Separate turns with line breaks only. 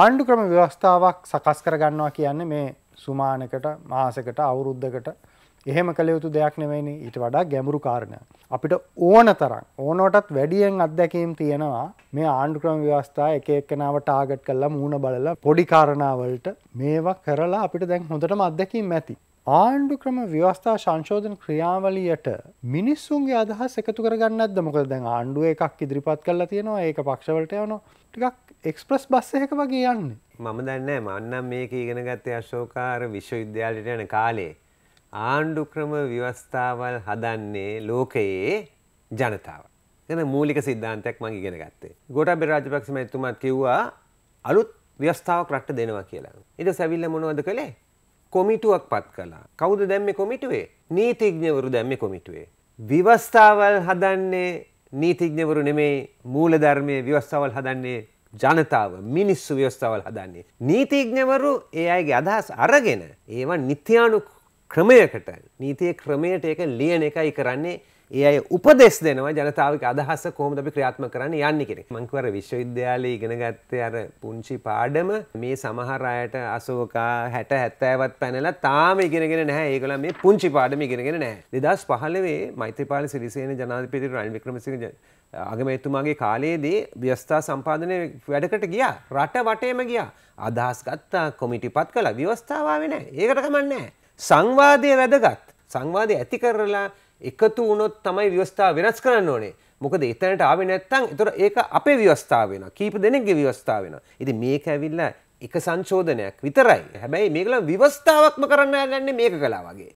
ආණ්ඩු ක්‍රම ව්‍යවස්ථාවක් සකස් කරගන්නවා කියන්නේ මේ සුමානකට මාසකට අවුරුද්ධකට එහෙම කළ යුතු දෙයක් නෙවෙයිනි ඊට වඩා ගැඹුරු කාරණ. අපිට ඕන තරම් ඕනෝටත් වැඩියෙන් අත්දැකීම් තියෙනවා මේ ආණ්ඩු ක්‍රම ව්‍යවස්ථා එක එක්කෙනාව ටාගට් කරලා මූණ බලලා පොඩි කාරණාවලට මේවා කරලා අපිට දැන් හොඳටම අත්දැකීම් ඇති. ආණ්ඩු ක්‍රම ව්‍යවස්ථා සංශෝධන ක්‍රියාවලියට මිනිස්සුන්ගේ අදහස් එකතු කරගන්නත් මොකද දැන් ආණ්ඩුව එකක් ඉදිරිපත් කරලා තියෙනවා ඒක පක්ෂවලට යන ටිකක් එක්ස්ප්‍රස් බස්ස එක වගේ යන්න
මම දන්න මන්නම් මේක ඉගෙන ගත්තේ අශෝකාර විශ්වවිද්‍යාලයට යන කාලේ ආණ්ඩු ක්‍රම ව්‍යවස්ථාවල් හදන්නේ ලෝකයේ ජනතාව ගැන මූලික සිද්ධාන්තයක් මං ඉගෙන ගත්තේ ගොට බෙරාජපක්ෂ මැතුමත් කිව්වා අලුත් ව්‍යවස්ථාවක් රට්ට දෙනවා කියලා ඉට සැවිල්ල මොනවද කළේ කොමිටුවක් පත් කලා කවුද දැම්ම කොමිටුවේ නීතිඥවරු දැම්ම කොමිටුවේ. විවස්ථාවල් හදන්නේ නීතිඥවරු නෙමේ මූලධර්මය ව්‍යවස්ථාවල් හදන්නේ ජනතාව මිනිස්සු ව්‍යවස්ථාවල් හදන්නේ. නීතිඥවරු ඒ අයගේ අදහස් අරගෙන ඒවා නිත්‍යානු ක්‍රමයකට නීතිය ක්‍රමයට එක ලියන එකයි කරන්නේ ඒ අය උපදෙස් දෙනවා ජනතාවක අදහස කොහොමද අපි ක්‍රියාත්මක කරන්න යන්නේ කෙනෙක්. මං කිව්වර විශ්වවිද්‍යාලයේ ඉගෙන ගත්තේ අර පුංචි පාඩම මේ සමහර අයට අසෝකා 60 70වත් පැනලා තාම ඉගෙනගෙන නැහැ. ඒගොල්ලෝ මේ පුංචි පාඩම ඉගෙනගෙන නැහැ. 2015 මෛත්‍රීපාල සිරිසේන ජනාධිපති රනිල් වික්‍රමසිංහ අගමැතුමාගේ කාලයේදී ව්‍යස්ථා සම්පාධනය වැඩකට ගියා රට වටේම ගියා අදහස් ගත්තා කොමිටි පත් කළ ව්‍යවස්ථාවාවෙන ඒකට කමන්නෑ සංවාදය වැදගත් සංවාදය ඇති කරලා එකතු වුණොත් තමයි ව්‍යවස්ථාව වෙනස් කරන්න ඕනේ. මොකද එතනට ආවේ නැත්නම් ඒතර ඒක අපේ ව්‍යවස්ථාව වෙනවා. කීප දෙනෙක්ගේ ව්‍යවස්ථාව වෙනවා. ඉතින් මේක ඇවිල්ලා එක සංශෝධනයක් විතරයි. හැබැයි මේකලා ව්‍යවස්ථාවක්ම කරන්න යන්නේ මේක කළා වගේ.